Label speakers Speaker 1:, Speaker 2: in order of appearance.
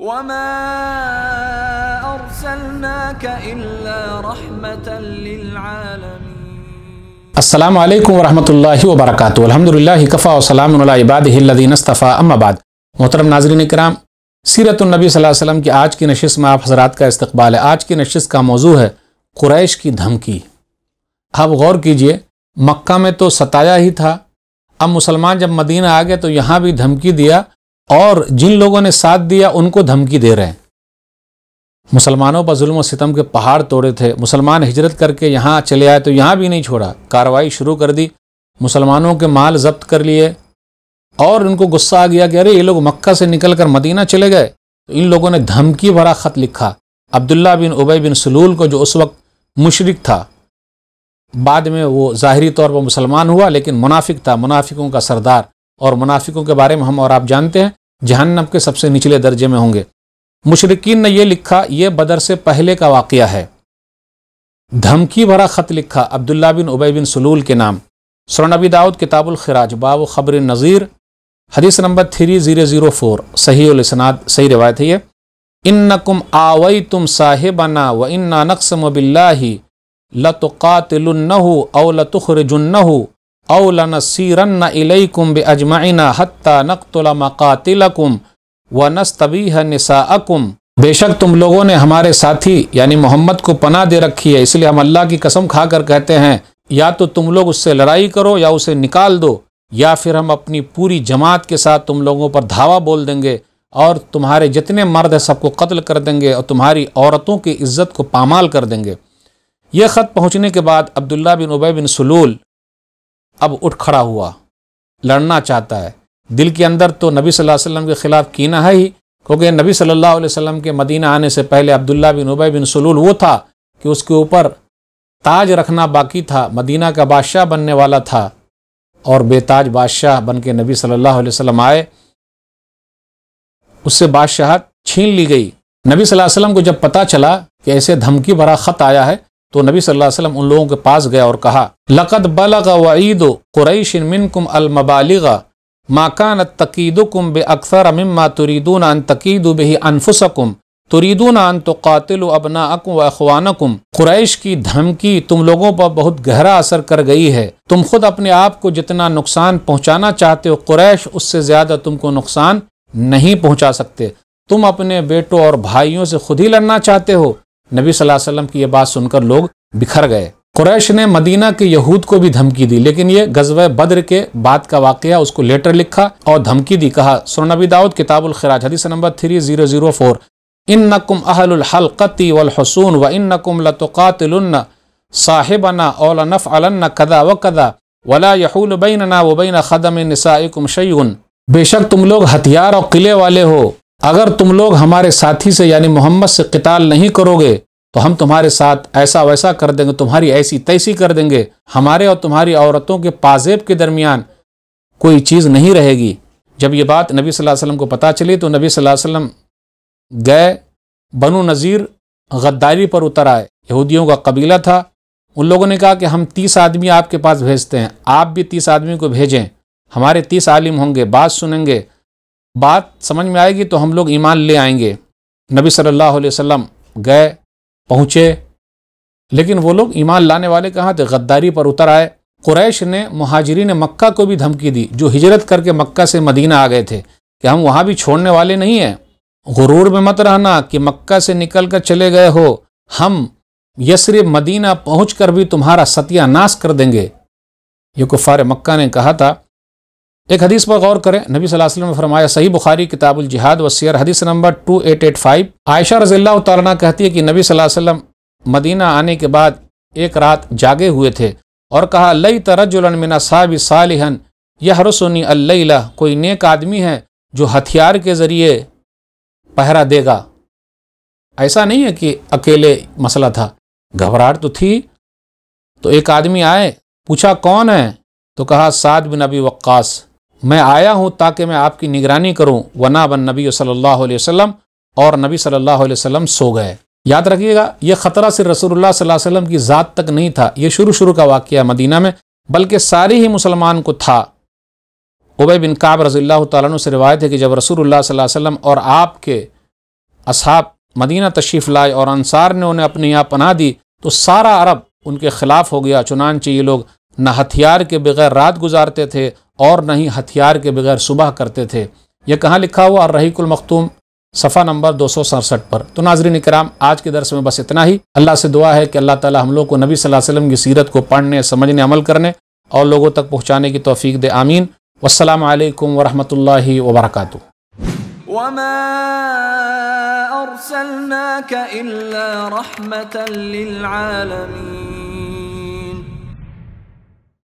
Speaker 1: وما أرسلناك إلا رحمة للعالمين السلام عليكم ورحمة الله وبركاته الحمد لله كفى وسلام على عباده الذين اصطفى أما بعد मोहतरम नाजरीन कराम सीरत नबी वसल्लम की आज की नशस्त में आप हजरात का इस्तबाल है आज की नशस्त का मौजू है कुरैश की धमकी आप गौर कीजिए मक्का में तो सताया ही था अब मुसलमान जब मदीना आ गए तो यहाँ भी धमकी दिया और जिन लोगों ने साथ दिया उनको धमकी दे रहे हैं मुसलमानों पर जुल्म सितम के पहाड़ तोड़े थे मुसलमान हिजरत करके यहाँ चले आए तो यहाँ भी नहीं छोड़ा कार्रवाई शुरू कर दी मुसलमानों के माल जब्त कर लिए और उनको गुस्सा आ गया कि अरे ये लोग मक्का से निकल कर मदीना चले गए तो इन लोगों ने धमकी भरा ख़त लिखा अब्दुल्ला बिन उबै बिन सलूल को जो उस वक्त मुशरक था बाद में वो ज़ाहरी तौर पर मुसलमान हुआ लेकिन मुनाफिक था मुनाफिकों का सरदार और मुनाफिकों के बारे में हम और आप जानते हैं जहन्नम के सबसे निचले दर्जे में होंगे मुशरकिन ने यह लिखा यह बदर से पहले का वाक़ है धमकी भरा ख़त लिखा अब्दुल्ला बिन उबै बिन सलूल के नाम सरनबी दाऊद किताबुल खराज बाब ख़बर नज़ीर हदीस number three zero zero four सही उलसनाद सही रिवायत है ये इन कुम आवई तुम साहिबाना व इन्ना नक्सम बिल्ला लतुकातिलन्नहु औ हो अवलनसीरन इलैकुम बजमाइन हत्ता حتى نقتل مقاتلكم ونستبيح نساءكم बेशक तुम लोगों ने हमारे साथी यानी मोहम्मद को पनाह दे रखी है इसलिए हम अल्लाह की कसम खाकर कहते हैं या तो तुम लोग उससे लड़ाई करो या उसे निकाल दो या फिर हम अपनी पूरी जमात के साथ तुम लोगों पर धावा बोल देंगे और तुम्हारे जितने मर्द हैं सबको कत्ल कर देंगे और तुम्हारी औरतों की इज्जत को पामाल कर देंगे यह ख़त पहुँचने के बाद अब्दुल्ला बिन उबै बिन सलूल अब उठ खड़ा हुआ लड़ना चाहता है दिल के अंदर तो नबी सल्लल्लाहु अलैहि वसल्लम के ख़िलाफ़ कीना है ही क्योंकि नबी सल्लल्लाहु अलैहि वसल्लम के मदीना आने से पहले अब्दुल्ला बिन उबै बिन सलूल वो था कि उसके ऊपर ताज रखना बाकी था मदीना का बादशाह बनने वाला था और बेताज बादशाह बन के नबी सल्लल्लाहु अलैहि वसल्लम आए उससे बादशाह छीन ली गई नबी सल्लल्लाहु अलैहि वसल्लम को जब पता चला कि ऐसे धमकी भरा ख़त आया है तो नबी सल्लल्लाहु अलैहि वसल्लम उन लोगों के पास गया और कहा लक़द बलग वईद कुरैश मिनकुम अलमबालिगा माकान तकीदुकुम बे अक्सर मिम्मा तुरीदून अन तकीदु बही अनफुसकुम तुरीदून अन तो कातिल अबना अकुम व अखवानकुम कुरैश की धमकी तुम लोगों पर बहुत गहरा असर कर गई है तुम खुद अपने आप को जितना नुकसान पहुंचाना चाहते हो कुरैश उससे ज़्यादा तुमको नुकसान नहीं पहुंचा सकते तुम अपने बेटों और भाइयों से खुद ही लड़ना चाहते हो नबी सल्लल्लाहु अलैहि वसल्लम की यह बात सुनकर लोग बिखर गए कुरैश ने मदीना के यहूद को भी धमकी दी लेकिन ये गजब बद्र के बाद का वाक़ उसको लेटर लिखा और धमकी दी कहा सुरनबी दाऊद किताबुल खराज हदीस number three zero zero four इन नकुम अहलकती वलहसून व इन नकुम लतुकातिल साहिबना ओल नफ़ अलन कदा व कदा वला यहूल बैनना वबैन ख़दम निसाइकुम शयुन बेशक तुम लोग हथियार और किले वाले हो अगर तुम लोग हमारे साथी से यानी मोहम्मद से किताल नहीं करोगे तो हम तुम्हारे साथ ऐसा वैसा कर देंगे तुम्हारी ऐसी तैसी कर देंगे हमारे और तुम्हारी औरतों के पाजेब के दरमियान कोई चीज़ नहीं रहेगी जब ये बात नबी सल्लल्लाहु अलैहि वसल्लम को पता चली तो नबी सल्लल्लाहु अलैहि वसल्लम गए बनु नज़ीर गद्दारी पर उतर आए यहूदियों का कबीला था उन लोगों ने कहा कि हम तीस आदमी आपके पास भेजते हैं आप भी तीस आदमी को भेजें हमारे तीस आलिम होंगे बात सुनेंगे बात समझ में आएगी तो हम लोग ईमान ले आएंगे नबी सल्लल्लाहु अलैहि वसल्लम गए पहुँचे लेकिन वो लोग ईमान लाने वाले कहाँ थे गद्दारी पर उतर आए कुरैश ने महाजरीन मक्का को भी धमकी दी जो हिजरत करके मक्का से मदीना आ गए थे कि हम वहाँ भी छोड़ने वाले नहीं हैं गुरूर में मत रहना कि मक्का से निकल कर चले गए हो हम यसरे मदीना पहुँच भी तुम्हारा सत्यानाश कर देंगे ये कुफ़ार मक्का ने कहा था एक हदीस पर गौर करें नबी वसल्लम ने फरमाया सही बुखारी किताबुल जिहाद वसीर हदीस number two eight eight five Ayesha रज़ी तला कहती है कि नबी वसल्लम मदीना आने के बाद एक रात जागे हुए थे और कहा लई तरजुलमिना साहब सालहन यह रसुनी अल्ला कोई नेक आदमी है जो हथियार के ज़रिए पहरा देगा ऐसा नहीं है कि अकेले मसला था घबराहट तो थी तो एक आदमी आए पूछा कौन है तो कहा साद बिन अबी वक्कास मैं आया हूँ ताकि मैं आपकी निगरानी करूँ वना बन नबी सल्लल्लाहु अलैहि वसल्लम और नबी सल्लल्लाहु अलैहि वसल्लम सो गए याद रखिएगा यह ख़तरा सिर्फ रसूलुल्लाह सल्लल्लाहु अलैहि वसल्लम की ज़ात तक नहीं था ये शुरू शुरू का वाक़ है मदीना में बल्कि सारे ही मुसलमान को था उबै बिन काब रजील्ला तु से रिवायत है कि जब रसूलुल्लाह सल्लल्लाहु अलैहि वसल्लम और आपके असहाब मदीना तशरीफ़ लाए और अंसार ने उन्हें अपने यहाँ पना दी तो सारा अरब उनके ख़िलाफ़ हो गया चुनानचे ये लोग न हथियार के बगैर रात गुजारते थे और नहीं हथियार के बगैर सुबह करते थे यह कहाँ लिखा हुआ और रही कुलमखतूम सफ़ा नंबर दो पर तो नाजरीन कराम आज के दरस में बस इतना ही अल्लाह से दुआ है कि अल्लाह ताली हम लोग को नबी वसम की सीरत को पढ़ने समझने अमल करने और लोगों तक पहुँचाने की तोफ़ी दे आमीन वसलम वरहमल वबरक